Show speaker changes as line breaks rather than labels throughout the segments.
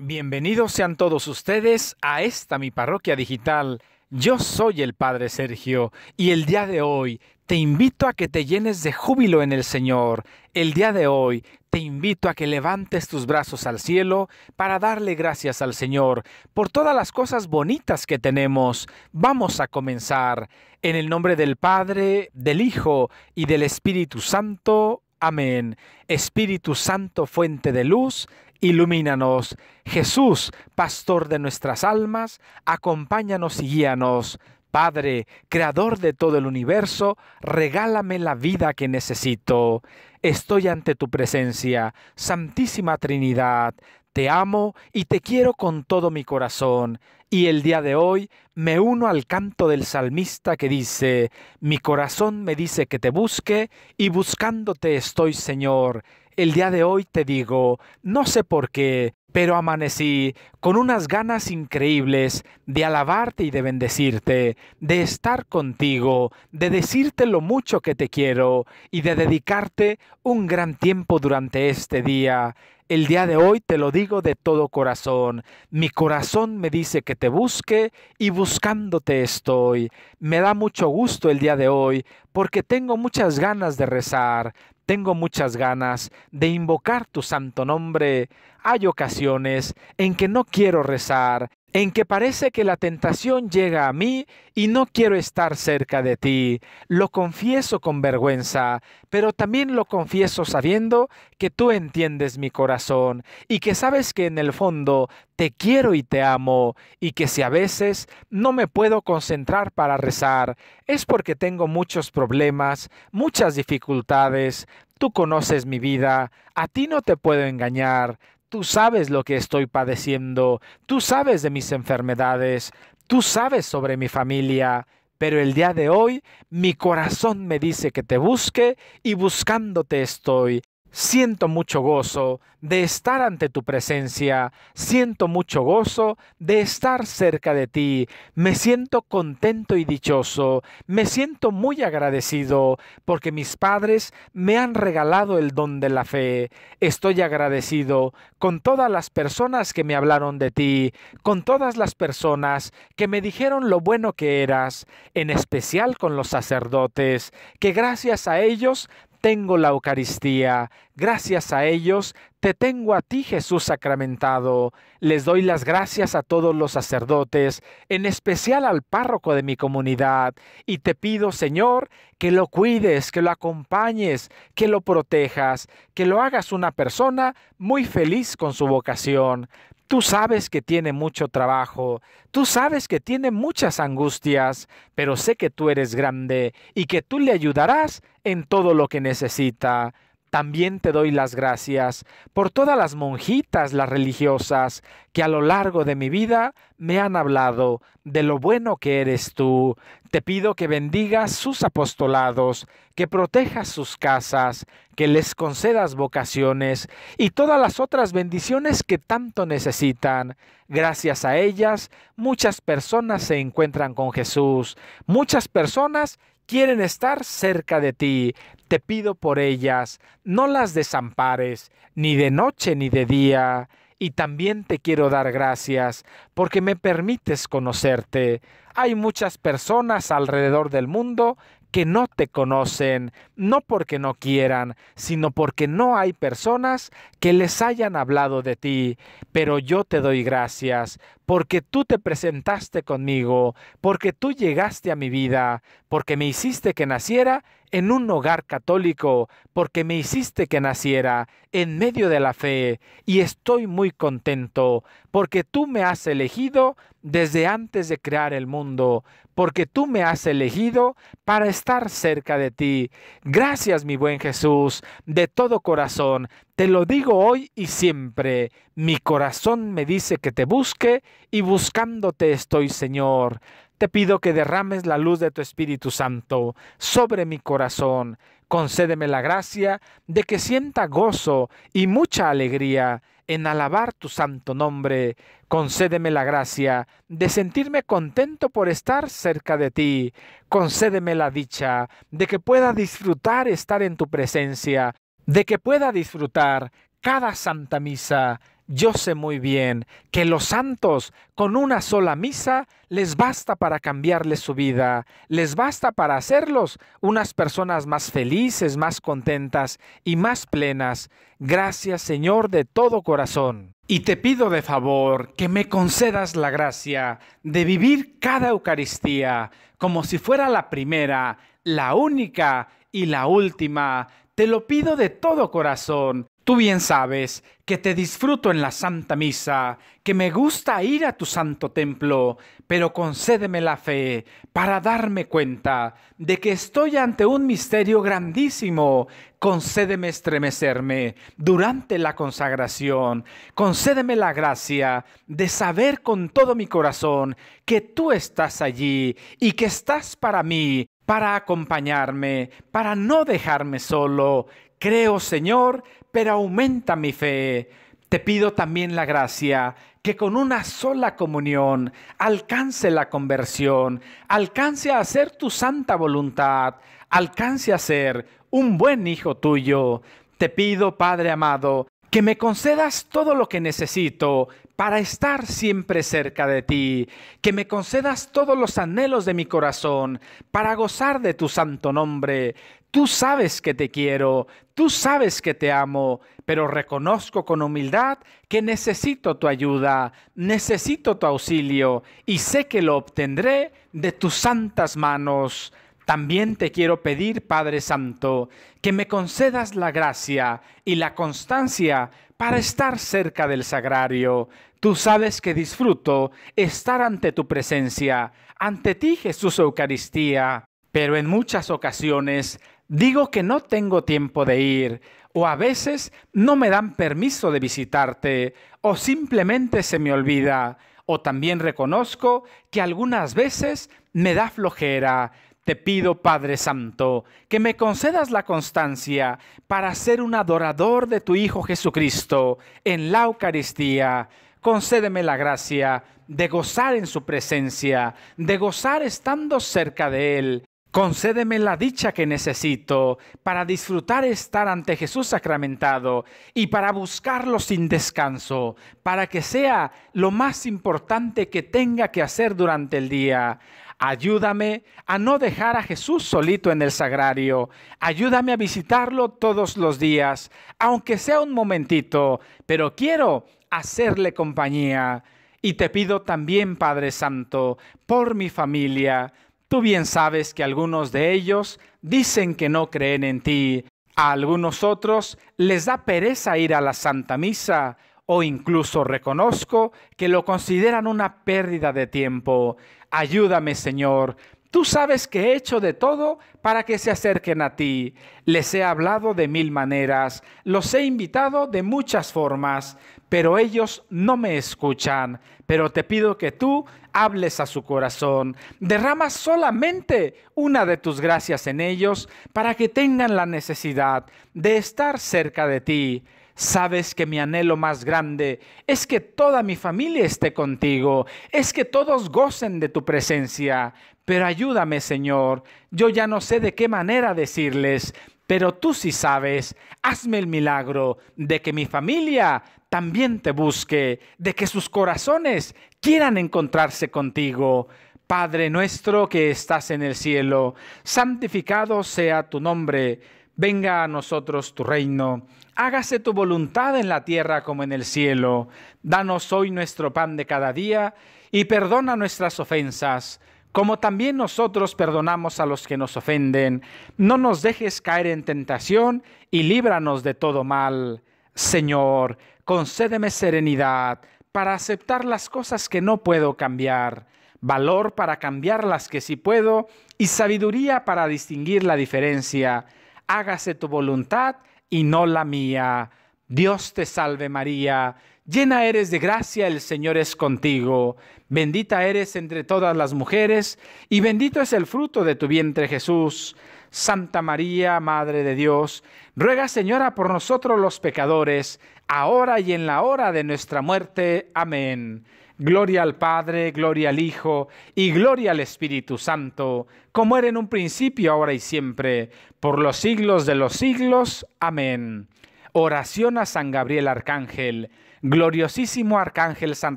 Bienvenidos sean todos ustedes a esta mi parroquia digital. Yo soy el Padre Sergio y el día de hoy te invito a que te llenes de júbilo en el Señor. El día de hoy te invito a que levantes tus brazos al cielo para darle gracias al Señor por todas las cosas bonitas que tenemos. Vamos a comenzar. En el nombre del Padre, del Hijo y del Espíritu Santo. Amén. Espíritu Santo, fuente de luz Ilumínanos, Jesús, pastor de nuestras almas, acompáñanos y guíanos. Padre, creador de todo el universo, regálame la vida que necesito. Estoy ante tu presencia, Santísima Trinidad. Te amo y te quiero con todo mi corazón. Y el día de hoy me uno al canto del salmista que dice, Mi corazón me dice que te busque, y buscándote estoy, Señor el día de hoy te digo, no sé por qué, pero amanecí con unas ganas increíbles de alabarte y de bendecirte, de estar contigo, de decirte lo mucho que te quiero y de dedicarte un gran tiempo durante este día. El día de hoy te lo digo de todo corazón. Mi corazón me dice que te busque y buscándote estoy. Me da mucho gusto el día de hoy porque tengo muchas ganas de rezar, tengo muchas ganas de invocar tu santo nombre. Hay ocasiones en que no quiero rezar, en que parece que la tentación llega a mí y no quiero estar cerca de ti. Lo confieso con vergüenza, pero también lo confieso sabiendo que tú entiendes mi corazón y que sabes que en el fondo te quiero y te amo y que si a veces no me puedo concentrar para rezar es porque tengo muchos problemas, muchas dificultades, Tú conoces mi vida, a ti no te puedo engañar, Tú sabes lo que estoy padeciendo, tú sabes de mis enfermedades, tú sabes sobre mi familia, pero el día de hoy mi corazón me dice que te busque y buscándote estoy. Siento mucho gozo de estar ante tu presencia, siento mucho gozo de estar cerca de ti, me siento contento y dichoso, me siento muy agradecido porque mis padres me han regalado el don de la fe. Estoy agradecido con todas las personas que me hablaron de ti, con todas las personas que me dijeron lo bueno que eras, en especial con los sacerdotes, que gracias a ellos tengo la Eucaristía, gracias a ellos te tengo a ti Jesús sacramentado. Les doy las gracias a todos los sacerdotes, en especial al párroco de mi comunidad, y te pido, Señor, que lo cuides, que lo acompañes, que lo protejas, que lo hagas una persona muy feliz con su vocación. Tú sabes que tiene mucho trabajo, tú sabes que tiene muchas angustias, pero sé que tú eres grande y que tú le ayudarás en todo lo que necesita. También te doy las gracias por todas las monjitas, las religiosas, que a lo largo de mi vida me han hablado de lo bueno que eres tú. Te pido que bendigas sus apostolados, que protejas sus casas, que les concedas vocaciones y todas las otras bendiciones que tanto necesitan. Gracias a ellas, muchas personas se encuentran con Jesús, muchas personas quieren estar cerca de ti. Te pido por ellas, no las desampares, ni de noche ni de día. Y también te quiero dar gracias porque me permites conocerte. Hay muchas personas alrededor del mundo que no te conocen, no porque no quieran, sino porque no hay personas que les hayan hablado de ti. Pero yo te doy gracias porque tú te presentaste conmigo, porque tú llegaste a mi vida, porque me hiciste que naciera en un hogar católico, porque me hiciste que naciera en medio de la fe, y estoy muy contento, porque tú me has elegido desde antes de crear el mundo, porque tú me has elegido para estar cerca de ti. Gracias, mi buen Jesús, de todo corazón, te lo digo hoy y siempre, mi corazón me dice que te busque y buscándote estoy, Señor. Te pido que derrames la luz de tu Espíritu Santo sobre mi corazón. Concédeme la gracia de que sienta gozo y mucha alegría en alabar tu santo nombre. Concédeme la gracia de sentirme contento por estar cerca de ti. Concédeme la dicha de que pueda disfrutar estar en tu presencia, de que pueda disfrutar cada santa misa yo sé muy bien que los santos con una sola misa les basta para cambiarles su vida, les basta para hacerlos unas personas más felices, más contentas y más plenas. Gracias Señor de todo corazón. Y te pido de favor que me concedas la gracia de vivir cada Eucaristía como si fuera la primera, la única y la última. Te lo pido de todo corazón Tú bien sabes que te disfruto en la Santa Misa, que me gusta ir a tu santo templo, pero concédeme la fe para darme cuenta de que estoy ante un misterio grandísimo. Concédeme estremecerme durante la consagración. Concédeme la gracia de saber con todo mi corazón que tú estás allí y que estás para mí, para acompañarme, para no dejarme solo. Creo, Señor, pero aumenta mi fe. Te pido también la gracia que con una sola comunión alcance la conversión, alcance a hacer tu santa voluntad, alcance a ser un buen hijo tuyo. Te pido, Padre amado, que me concedas todo lo que necesito para estar siempre cerca de ti, que me concedas todos los anhelos de mi corazón para gozar de tu santo nombre, Tú sabes que te quiero, tú sabes que te amo, pero reconozco con humildad que necesito tu ayuda, necesito tu auxilio y sé que lo obtendré de tus santas manos. También te quiero pedir, Padre Santo, que me concedas la gracia y la constancia para estar cerca del sagrario. Tú sabes que disfruto estar ante tu presencia, ante ti Jesús Eucaristía, pero en muchas ocasiones Digo que no tengo tiempo de ir, o a veces no me dan permiso de visitarte, o simplemente se me olvida, o también reconozco que algunas veces me da flojera. Te pido, Padre Santo, que me concedas la constancia para ser un adorador de tu Hijo Jesucristo en la Eucaristía. Concédeme la gracia de gozar en su presencia, de gozar estando cerca de Él Concédeme la dicha que necesito para disfrutar estar ante Jesús sacramentado y para buscarlo sin descanso, para que sea lo más importante que tenga que hacer durante el día. Ayúdame a no dejar a Jesús solito en el sagrario. Ayúdame a visitarlo todos los días, aunque sea un momentito, pero quiero hacerle compañía. Y te pido también, Padre Santo, por mi familia, Tú bien sabes que algunos de ellos dicen que no creen en ti, a algunos otros les da pereza ir a la Santa Misa o incluso reconozco que lo consideran una pérdida de tiempo. Ayúdame, Señor, Tú sabes que he hecho de todo para que se acerquen a ti. Les he hablado de mil maneras, los he invitado de muchas formas, pero ellos no me escuchan. Pero te pido que tú hables a su corazón. Derrama solamente una de tus gracias en ellos para que tengan la necesidad de estar cerca de ti Sabes que mi anhelo más grande es que toda mi familia esté contigo, es que todos gocen de tu presencia. Pero ayúdame, Señor, yo ya no sé de qué manera decirles, pero tú sí sabes, hazme el milagro de que mi familia también te busque, de que sus corazones quieran encontrarse contigo. Padre nuestro que estás en el cielo, santificado sea tu nombre Venga a nosotros tu reino, hágase tu voluntad en la tierra como en el cielo. Danos hoy nuestro pan de cada día y perdona nuestras ofensas, como también nosotros perdonamos a los que nos ofenden. No nos dejes caer en tentación y líbranos de todo mal. Señor, concédeme serenidad para aceptar las cosas que no puedo cambiar, valor para cambiar las que sí puedo y sabiduría para distinguir la diferencia hágase tu voluntad y no la mía. Dios te salve María, llena eres de gracia, el Señor es contigo, bendita eres entre todas las mujeres, y bendito es el fruto de tu vientre Jesús. Santa María, Madre de Dios, ruega Señora por nosotros los pecadores, ahora y en la hora de nuestra muerte. Amén. Gloria al Padre, gloria al Hijo y gloria al Espíritu Santo, como era en un principio, ahora y siempre, por los siglos de los siglos. Amén. Oración a San Gabriel Arcángel, gloriosísimo Arcángel San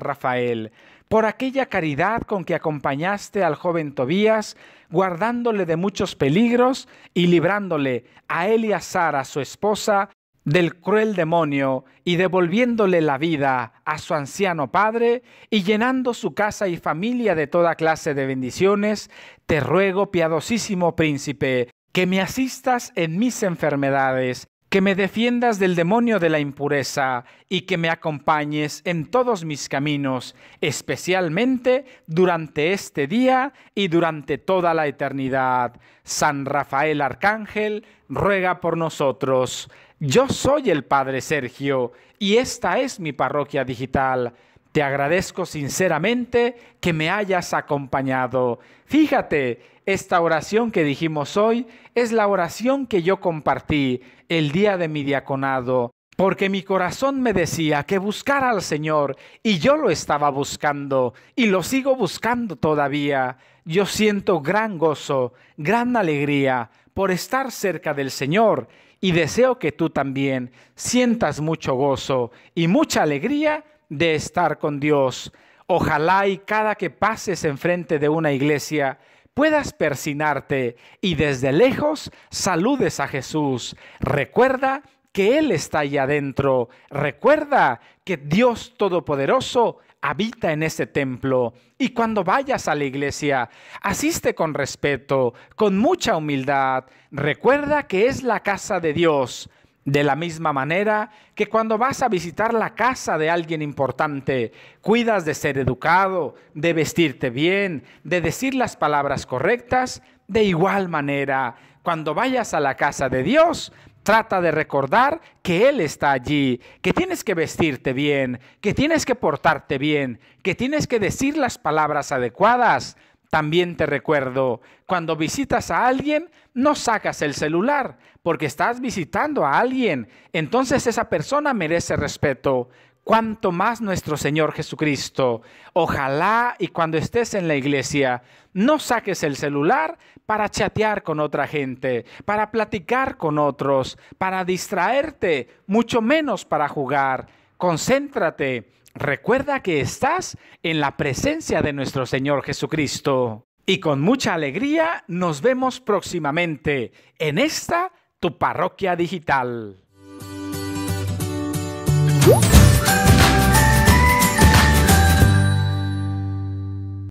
Rafael, por aquella caridad con que acompañaste al joven Tobías, guardándole de muchos peligros y librándole a y a su esposa, del cruel demonio y devolviéndole la vida a su anciano padre y llenando su casa y familia de toda clase de bendiciones, te ruego, piadosísimo príncipe, que me asistas en mis enfermedades, que me defiendas del demonio de la impureza y que me acompañes en todos mis caminos, especialmente durante este día y durante toda la eternidad. San Rafael Arcángel, ruega por nosotros. Yo soy el Padre Sergio y esta es mi parroquia digital. Te agradezco sinceramente que me hayas acompañado. Fíjate, esta oración que dijimos hoy es la oración que yo compartí el día de mi diaconado, porque mi corazón me decía que buscara al Señor y yo lo estaba buscando y lo sigo buscando todavía. Yo siento gran gozo, gran alegría por estar cerca del Señor y deseo que tú también sientas mucho gozo y mucha alegría de estar con Dios. Ojalá y cada que pases enfrente de una iglesia puedas persinarte y desde lejos saludes a Jesús. Recuerda que Él está allá adentro. Recuerda que Dios Todopoderoso habita en ese templo y cuando vayas a la iglesia, asiste con respeto, con mucha humildad, recuerda que es la casa de Dios, de la misma manera que cuando vas a visitar la casa de alguien importante, cuidas de ser educado, de vestirte bien, de decir las palabras correctas, de igual manera, cuando vayas a la casa de Dios, Trata de recordar que Él está allí, que tienes que vestirte bien, que tienes que portarte bien, que tienes que decir las palabras adecuadas. También te recuerdo, cuando visitas a alguien, no sacas el celular, porque estás visitando a alguien. Entonces esa persona merece respeto cuanto más nuestro Señor Jesucristo. Ojalá y cuando estés en la iglesia no saques el celular para chatear con otra gente, para platicar con otros, para distraerte, mucho menos para jugar. Concéntrate. Recuerda que estás en la presencia de nuestro Señor Jesucristo. Y con mucha alegría nos vemos próximamente en esta tu parroquia digital.